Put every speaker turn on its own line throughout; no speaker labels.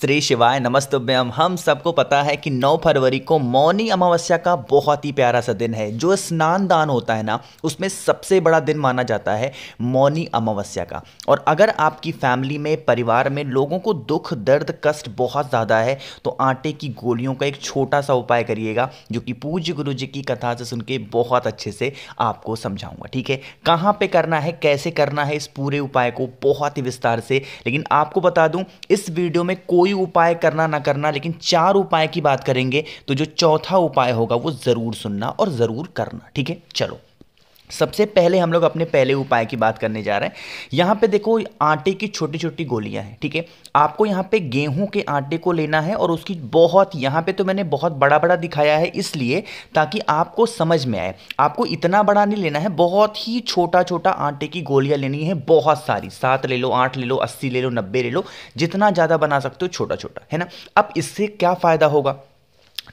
श्री शिवाय नमस्तुभ्यम हम सबको पता है कि 9 फरवरी को मौनी अमावस्या का बहुत ही प्यारा सा दिन है जो स्नान दान होता है ना उसमें सबसे बड़ा दिन माना जाता है मौनी अमावस्या का और अगर आपकी फैमिली में परिवार में लोगों को दुख दर्द कष्ट बहुत ज़्यादा है तो आटे की गोलियों का एक छोटा सा उपाय करिएगा जो कि पूज्य गुरु जी की कथा से सुन के बहुत अच्छे से आपको समझाऊंगा ठीक है कहाँ पर करना है कैसे करना है इस पूरे उपाय को बहुत ही विस्तार से लेकिन आपको बता दूँ इस वीडियो में कोई कोई उपाय करना ना करना लेकिन चार उपाय की बात करेंगे तो जो चौथा उपाय होगा वो ज़रूर सुनना और ज़रूर करना ठीक है चलो सबसे पहले हम लोग अपने पहले उपाय की बात करने जा रहे हैं यहाँ पे देखो आटे की छोटी छोटी गोलियाँ हैं ठीक है आपको यहाँ पे गेहूं के आटे को लेना है और उसकी बहुत यहाँ पे तो मैंने बहुत बड़ा बड़ा दिखाया है इसलिए ताकि आपको समझ में आए आपको इतना बड़ा नहीं लेना है बहुत ही छोटा छोटा आटे की गोलियाँ लेनी है बहुत सारी सात ले लो आठ ले लो अस्सी ले लो नब्बे ले लो जितना ज़्यादा बना सकते हो छोटा छोटा है ना अब इससे क्या फ़ायदा होगा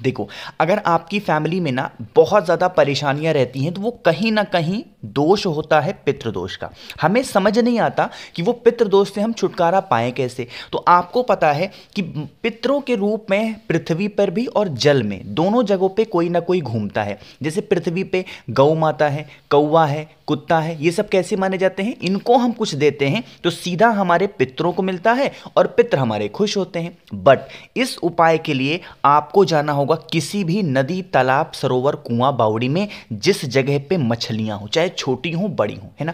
देखो अगर आपकी फैमिली में ना बहुत ज़्यादा परेशानियाँ रहती हैं तो वो कहीं ना कहीं दोष होता है पितृदोष का हमें समझ नहीं आता कि वो पितृदोष से हम छुटकारा पाए कैसे तो आपको पता है कि पितरों के रूप में पृथ्वी पर भी और जल में दोनों जगहों पे कोई ना कोई घूमता है जैसे पृथ्वी पे गौ माता है कौवा है कुत्ता है ये सब कैसे माने जाते हैं इनको हम कुछ देते हैं तो सीधा हमारे पितरों को मिलता है और पित्र हमारे खुश होते हैं बट इस उपाय के लिए आपको जाना होगा किसी भी नदी तालाब सरोवर कुआं बावड़ी में जिस जगह पे मछलियां हो चाहे छोटी हूं बड़ी हूं है ना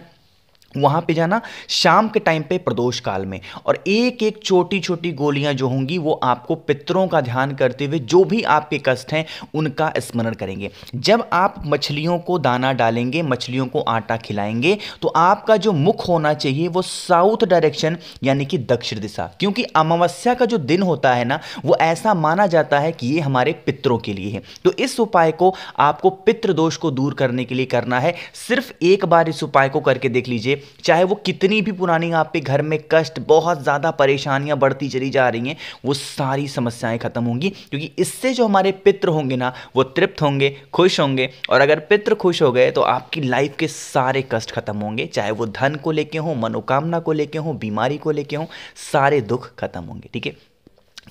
वहाँ पे जाना शाम के टाइम पे प्रदोष काल में और एक एक छोटी छोटी गोलियाँ जो होंगी वो आपको पितरों का ध्यान करते हुए जो भी आपके कष्ट हैं उनका स्मरण करेंगे जब आप मछलियों को दाना डालेंगे मछलियों को आटा खिलाएंगे तो आपका जो मुख होना चाहिए वो साउथ डायरेक्शन यानी कि दक्षिण दिशा क्योंकि अमावस्या का जो दिन होता है ना वो ऐसा माना जाता है कि ये हमारे पितरों के लिए है तो इस उपाय को आपको पितृदोष को दूर करने के लिए करना है सिर्फ एक बार इस उपाय को करके देख लीजिए चाहे वो कितनी भी पुरानी आपके घर में कष्ट बहुत ज़्यादा परेशानियाँ बढ़ती चली जा रही हैं वो सारी समस्याएँ ख़त्म होंगी क्योंकि इससे जो हमारे पित्र होंगे ना वो तृप्त होंगे खुश होंगे और अगर पित्र खुश हो गए तो आपकी लाइफ के सारे कष्ट खत्म होंगे चाहे वो धन को लेके हों मनोकामना को लेके हों बीमारी को लेके हों सारे दुख खत्म होंगे ठीक है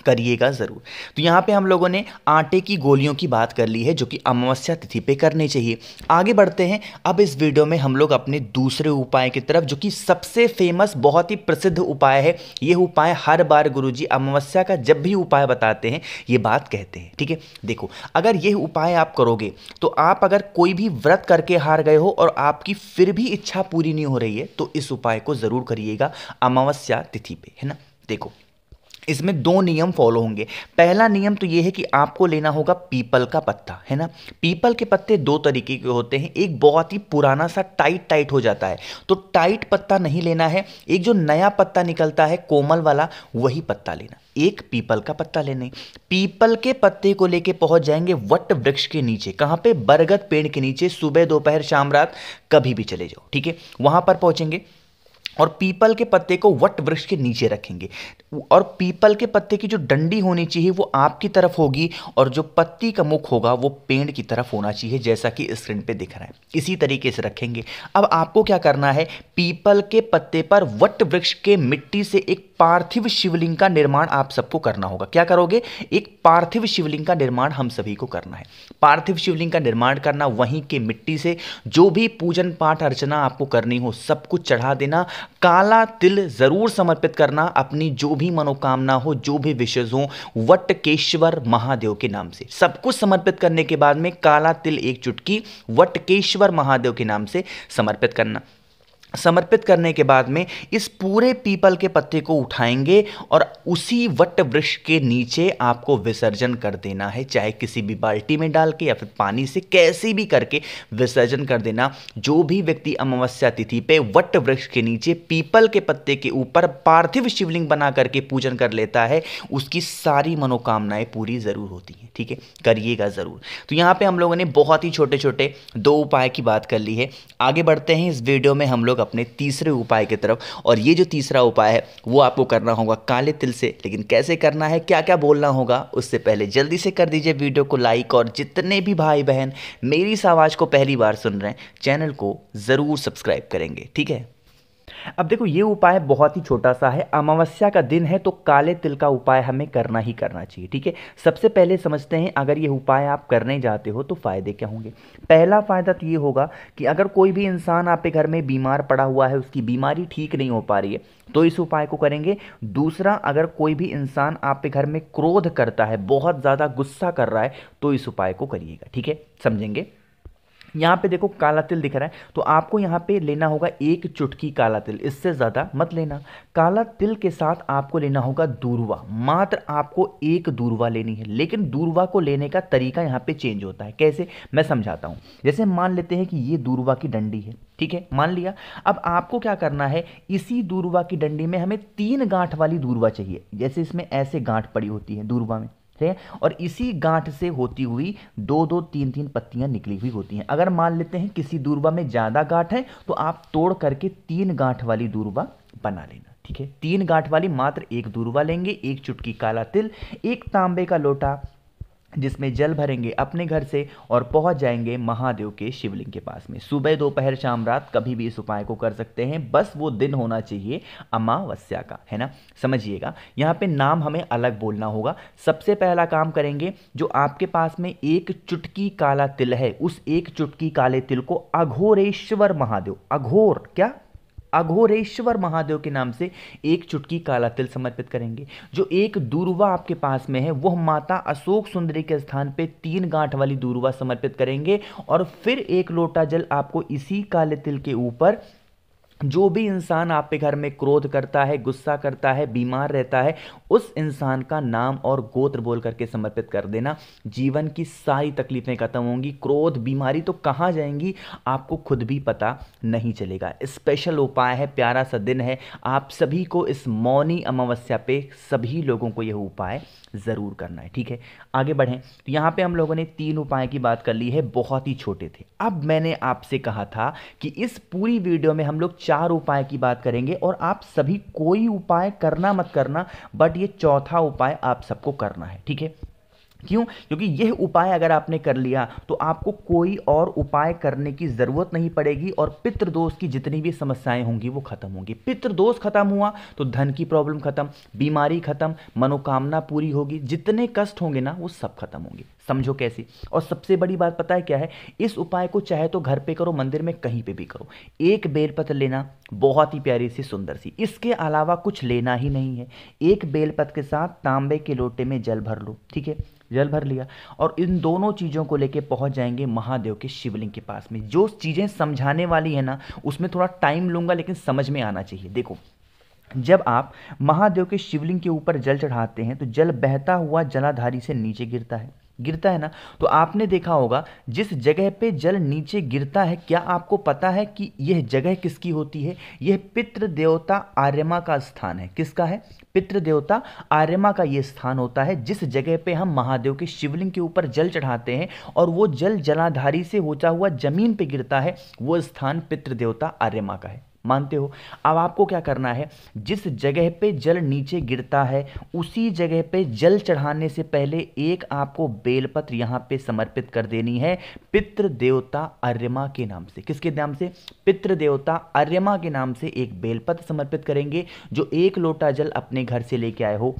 करिएगा ज़रूर तो यहाँ पे हम लोगों ने आटे की गोलियों की बात कर ली है जो कि अमावस्या तिथि पे करनी चाहिए आगे बढ़ते हैं अब इस वीडियो में हम लोग अपने दूसरे उपाय की तरफ जो कि सबसे फेमस बहुत ही प्रसिद्ध उपाय है ये उपाय हर बार गुरु जी अमावस्या का जब भी उपाय बताते हैं ये बात कहते हैं ठीक है देखो अगर ये उपाय आप करोगे तो आप अगर कोई भी व्रत करके हार गए हो और आपकी फिर भी इच्छा पूरी नहीं हो रही है तो इस उपाय को ज़रूर करिएगा अमावस्या तिथि पर है ना देखो इसमें दो नियम फॉलो होंगे पहला नियम तो ये है कि आपको लेना होगा पीपल का पत्ता है ना पीपल के पत्ते दो तरीके के होते हैं एक बहुत ही पुराना सा टाइट टाइट हो जाता है तो टाइट पत्ता नहीं लेना है एक जो नया पत्ता निकलता है कोमल वाला वही पत्ता लेना एक पीपल का पत्ता लेने पीपल के पत्ते को लेके पहुंच जाएंगे वट वृक्ष के नीचे कहाँ पे बरगद पेड़ के नीचे सुबह दोपहर शाम रात कभी भी चले जाओ ठीक है वहां पर पहुंचेंगे और पीपल के पत्ते को वट वृक्ष के नीचे रखेंगे और पीपल के पत्ते की जो डंडी होनी चाहिए वो आपकी तरफ होगी और जो पत्ती का मुख होगा वो पेड़ की तरफ होना चाहिए जैसा कि स्क्रीन पे दिख रहा है इसी तरीके से रखेंगे अब आपको क्या करना है पीपल के पत्ते पर वट वृक्ष के मिट्टी से एक पार्थिव शिवलिंग का निर्माण आप सबको करना होगा क्या करोगे एक पार्थिव शिवलिंग का निर्माण हम सभी को करना है पार्थिव शिवलिंग का निर्माण करना वहीं के मिट्टी से जो भी पूजन पाठ अर्चना आपको करनी हो सब कुछ चढ़ा देना काला तिल जरूर समर्पित करना अपनी जो भी मनोकामना हो जो भी विशेष हो वटकेश्वर महादेव के नाम से सब कुछ समर्पित करने के बाद में काला तिल एक चुटकी वटकेश्वर महादेव के नाम से समर्पित करना समर्पित करने के बाद में इस पूरे पीपल के पत्ते को उठाएंगे और उसी वट वृक्ष के नीचे आपको विसर्जन कर देना है चाहे किसी भी बाल्टी में डाल के या फिर पानी से कैसे भी करके विसर्जन कर देना जो भी व्यक्ति अमावस्या तिथि पे वट वृक्ष के नीचे पीपल के पत्ते के ऊपर पार्थिव शिवलिंग बना करके पूजन कर लेता है उसकी सारी मनोकामनाएं पूरी ज़रूर होती हैं ठीक है करिएगा ज़रूर तो यहाँ पर हम लोगों ने बहुत ही छोटे छोटे दो उपाय की बात कर ली है आगे बढ़ते हैं इस वीडियो में हम लोग लोग अपने तीसरे उपाय की तरफ और ये जो तीसरा उपाय है वो आपको करना होगा काले तिल से लेकिन कैसे करना है क्या क्या बोलना होगा उससे पहले जल्दी से कर दीजिए वीडियो को लाइक और जितने भी भाई बहन मेरी इस आवाज़ को पहली बार सुन रहे हैं चैनल को ज़रूर सब्सक्राइब करेंगे ठीक है अब देखो ये उपाय बहुत ही छोटा सा है अमावस्या का दिन है तो काले तिल का उपाय हमें करना ही करना चाहिए ठीक है सबसे पहले समझते हैं अगर ये उपाय आप करने जाते हो तो फ़ायदे क्या होंगे पहला फ़ायदा तो ये होगा कि अगर कोई भी इंसान आपके घर में बीमार पड़ा हुआ है उसकी बीमारी ठीक नहीं हो पा रही है तो इस उपाय को करेंगे दूसरा अगर कोई भी इंसान आपके घर में क्रोध करता है बहुत ज़्यादा गुस्सा कर रहा है तो इस उपाय को करिएगा ठीक है समझेंगे यहाँ पे देखो काला तिल दिख रहा है तो आपको यहाँ पे लेना होगा एक चुटकी काला तिल इससे ज़्यादा मत लेना काला तिल के साथ आपको लेना होगा दूरवा मात्र आपको एक दूरवा लेनी है लेकिन दूरवा को लेने का तरीका यहाँ पे चेंज होता है कैसे मैं समझाता हूँ जैसे मान लेते हैं कि ये दूरवा की डंडी है ठीक है मान लिया अब आपको क्या करना है इसी दूरवा की डंडी में हमें तीन गांठ वाली दूरवा चाहिए जैसे इसमें ऐसे गांठ पड़ी होती है दूरवा में ठीक है और इसी गांठ से होती हुई दो दो तीन तीन पत्तियां निकली हुई होती हैं अगर मान लेते हैं किसी दूरबा में ज़्यादा गांठ है तो आप तोड़ करके तीन गांठ वाली दूरबा बना लेना ठीक है तीन गांठ वाली मात्र एक दूरबा लेंगे एक चुटकी काला तिल एक तांबे का लोटा जिसमें जल भरेंगे अपने घर से और पहुंच जाएंगे महादेव के शिवलिंग के पास में सुबह दोपहर शाम रात कभी भी इस उपाय को कर सकते हैं बस वो दिन होना चाहिए अमावस्या का है ना समझिएगा यहाँ पे नाम हमें अलग बोलना होगा सबसे पहला काम करेंगे जो आपके पास में एक चुटकी काला तिल है उस एक चुटकी काले तिल को अघोरेश्वर महादेव अघोर क्या अघोरेश्वर महादेव के नाम से एक चुटकी काला तिल समर्पित करेंगे जो एक दूरवा आपके पास में है वह माता अशोक सुंदरी के स्थान पे तीन गांठ वाली दूरवा समर्पित करेंगे और फिर एक लोटा जल आपको इसी काले तिल के ऊपर जो भी इंसान आपके घर में क्रोध करता है गुस्सा करता है बीमार रहता है उस इंसान का नाम और गोत्र बोल करके समर्पित कर देना जीवन की सारी तकलीफें खत्म होंगी क्रोध बीमारी तो कहाँ जाएंगी आपको खुद भी पता नहीं चलेगा स्पेशल उपाय है प्यारा सा दिन है आप सभी को इस मौनी अमावस्या पे सभी लोगों को यह उपाय ज़रूर करना है ठीक है आगे बढ़ें तो यहाँ पे हम लोगों ने तीन उपाय की बात कर ली है बहुत ही छोटे थे अब मैंने आपसे कहा था कि इस पूरी वीडियो में हम लोग चार उपाय की बात करेंगे और आप सभी कोई उपाय करना मत करना बट ये चौथा उपाय आप सबको करना है ठीक है क्यों क्योंकि यह उपाय अगर आपने कर लिया तो आपको कोई और उपाय करने की ज़रूरत नहीं पड़ेगी और पितृदोष की जितनी भी समस्याएं होंगी वो खत्म होंगी पितृदोष खत्म हुआ तो धन की प्रॉब्लम खत्म बीमारी खत्म मनोकामना पूरी होगी जितने कष्ट होंगे ना वो सब खत्म होंगे समझो कैसी और सबसे बड़ी बात पता है क्या है इस उपाय को चाहे तो घर पे करो मंदिर में कहीं पे भी करो एक बेलपत्र लेना बहुत ही प्यारी सी सुंदर सी इसके अलावा कुछ लेना ही नहीं है एक बेलपत्र के साथ तांबे के लोटे में जल भर लो ठीक है जल भर लिया और इन दोनों चीज़ों को लेके पहुंच जाएंगे महादेव के शिवलिंग के पास में जो चीज़ें समझाने वाली है ना उसमें थोड़ा टाइम लूँगा लेकिन समझ में आना चाहिए देखो जब आप महादेव के शिवलिंग के ऊपर जल चढ़ाते हैं तो जल बहता हुआ जलाधारी से नीचे गिरता है गिरता है ना तो आपने देखा होगा जिस जगह पे जल नीचे गिरता है क्या आपको पता है कि यह जगह किसकी होती है यह पितृ देवता आर्यमा का स्थान है किसका है पितृ देवता आर्यमा का यह स्थान होता है जिस जगह पे हम महादेव के शिवलिंग के ऊपर जल चढ़ाते हैं और वो जल जलाधारी से होता हुआ जमीन पे गिरता है वो स्थान पितृदेवता आर्यमा का है मानते हो अब आपको क्या करना है जिस जगह पे जल नीचे गिरता है उसी जगह पे जल चढ़ाने से पहले एक आपको बेलपत्र यहाँ पे समर्पित कर देनी है पितृ देवता अर्यमा के नाम से किसके नाम से पितृ देवता अर्यमा के नाम से एक बेलपत्र समर्पित करेंगे जो एक लोटा जल अपने घर से लेके आए हो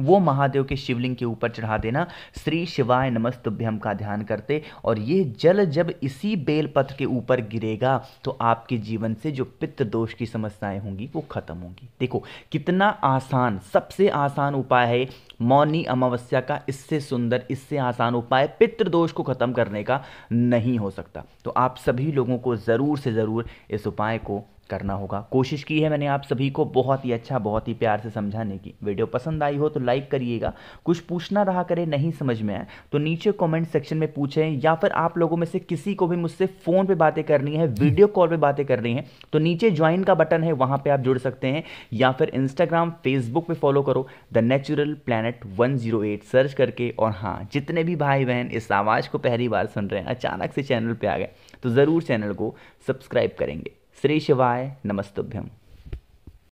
वो महादेव के शिवलिंग के ऊपर चढ़ा देना श्री शिवाय नमस्तुभ्यम का ध्यान करते और ये जल जब इसी बेलपत्र के ऊपर गिरेगा तो आपके जीवन से जो पित्त दोष की समस्याएं होंगी वो खत्म होंगी देखो कितना आसान सबसे आसान उपाय है मौनी अमावस्या का इससे सुंदर इससे आसान उपाय पितृदोष को ख़त्म करने का नहीं हो सकता तो आप सभी लोगों को ज़रूर से ज़रूर इस उपाय को करना होगा कोशिश की है मैंने आप सभी को बहुत ही अच्छा बहुत ही प्यार से समझाने की वीडियो पसंद आई हो तो लाइक करिएगा कुछ पूछना रहा करे नहीं समझ में आए तो नीचे कमेंट सेक्शन में पूछें या फिर आप लोगों में से किसी को भी मुझसे फ़ोन पे बातें करनी है वीडियो कॉल पे बातें करनी है तो नीचे ज्वाइन का बटन है वहां पर आप जुड़ सकते हैं या फिर इंस्टाग्राम फेसबुक पर फॉलो करो the natural plan eight one zero eight search करके और हाँ जितने भी भाई बहन इस आवाज़ को पहली बार सुन रहे हैं अचानक से चैनल पे आ गए तो ज़रूर चैनल को सब्सक्राइब करेंगे श्री शिवाय नमस्तुभ्यम